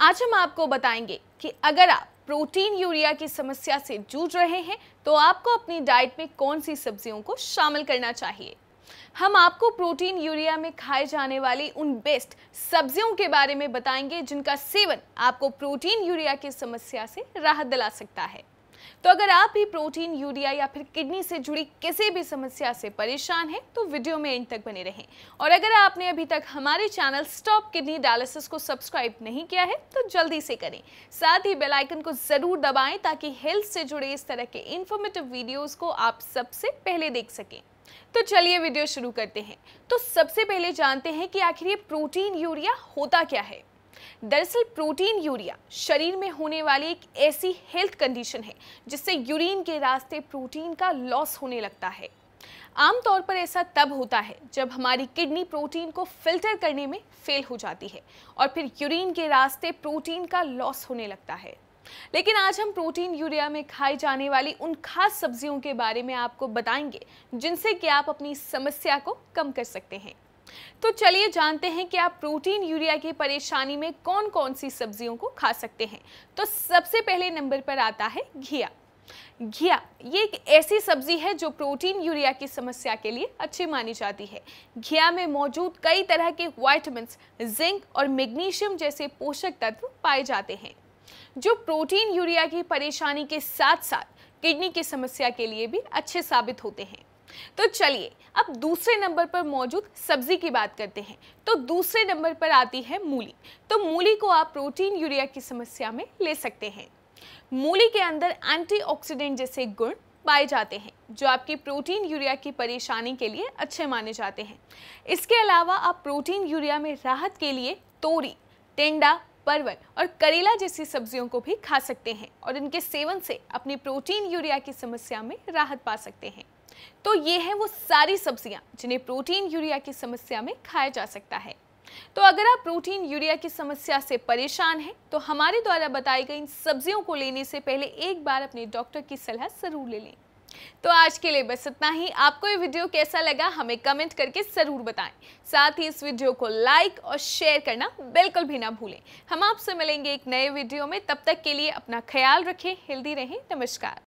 आज हम आपको बताएंगे कि अगर आप प्रोटीन यूरिया की समस्या से जूझ रहे हैं तो आपको अपनी डाइट में कौन सी सब्जियों को शामिल करना चाहिए हम आपको प्रोटीन यूरिया में खाए जाने वाली उन बेस्ट सब्जियों के बारे में बताएंगे जिनका सेवन आपको प्रोटीन यूरिया की समस्या से राहत दिला सकता है तो अगर आप भी प्रोटीन यूरिया या फिर किडनी से जुड़ी किसी भी समस्या से परेशान हैं तो वीडियो में इन तक बने रहें और अगर आपने अभी तक हमारे चैनल स्टॉप किडनी डायलिसिस को सब्सक्राइब नहीं किया है तो जल्दी से करें साथ ही बेलाइकन को ज़रूर दबाएँ ताकि हेल्थ से जुड़े इस तरह के इन्फॉर्मेटिव वीडियोज़ को आप सबसे पहले देख सकें तो चलिए वीडियो शुरू करते हैं तो सबसे पहले जानते हैं कि आखिर ये प्रोटीन यूरिया होता क्या है दरअसल प्रोटीन यूरिया शरीर में होने वाली एक ऐसी हेल्थ कंडीशन है जिससे यूरिन के रास्ते प्रोटीन का लॉस होने लगता है आमतौर पर ऐसा तब होता है जब हमारी किडनी प्रोटीन को फिल्टर करने में फेल हो जाती है और फिर यूरिन के रास्ते प्रोटीन का लॉस होने लगता है लेकिन आज हम प्रोटीन यूरिया में खाई जाने वाली उन खास सब्जियों के बारे में आपको बताएंगे जिनसे कि आप अपनी समस्या को कम कर सकते हैं तो चलिए जानते हैं कि आप प्रोटीन यूरिया की परेशानी में कौन कौन सी सब्जियों को खा सकते हैं तो सबसे पहले नंबर पर आता है घिया घिया ये एक ऐसी सब्जी है जो प्रोटीन यूरिया की समस्या के लिए अच्छी मानी जाती है घिया में मौजूद कई तरह के वाइटमिन जिंक और मैग्नीशियम जैसे पोषक तत्व पाए जाते हैं जो प्रोटीन यूरिया की परेशानी के साथ साथ किडनी की समस्या के लिए भी अच्छे साबित होते हैं तो चलिए अब दूसरे नंबर पर मौजूद सब्जी की बात करते हैं तो दूसरे नंबर पर आती है मूली तो मूली को आप प्रोटीन यूरिया की समस्या में ले सकते हैं मूली के अंदर एंटीऑक्सीडेंट जैसे गुण पाए जाते हैं जो आपकी प्रोटीन यूरिया की परेशानी के लिए अच्छे माने जाते हैं इसके अलावा आप प्रोटीन यूरिया में राहत के लिए तोरी टेंडा परवल और करेला जैसी सब्जियों को भी खा सकते हैं और इनके सेवन से अपनी प्रोटीन यूरिया की समस्या में राहत पा सकते हैं तो ये है वो सारी सब्जियां जिन्हें प्रोटीन यूरिया की समस्या में खाया जा सकता है तो अगर आप प्रोटीन यूरिया की समस्या से परेशान हैं तो हमारे द्वारा बताई गई इन सब्जियों को लेने से पहले एक बार अपने डॉक्टर की सलाह ज़रूर ले लें तो आज के लिए बस इतना ही आपको ये वीडियो कैसा लगा हमें कमेंट करके ज़रूर बताएं साथ ही इस वीडियो को लाइक और शेयर करना बिल्कुल भी ना भूलें हम आपसे मिलेंगे एक नए वीडियो में तब तक के लिए अपना ख्याल रखें हेल्दी रहें नमस्कार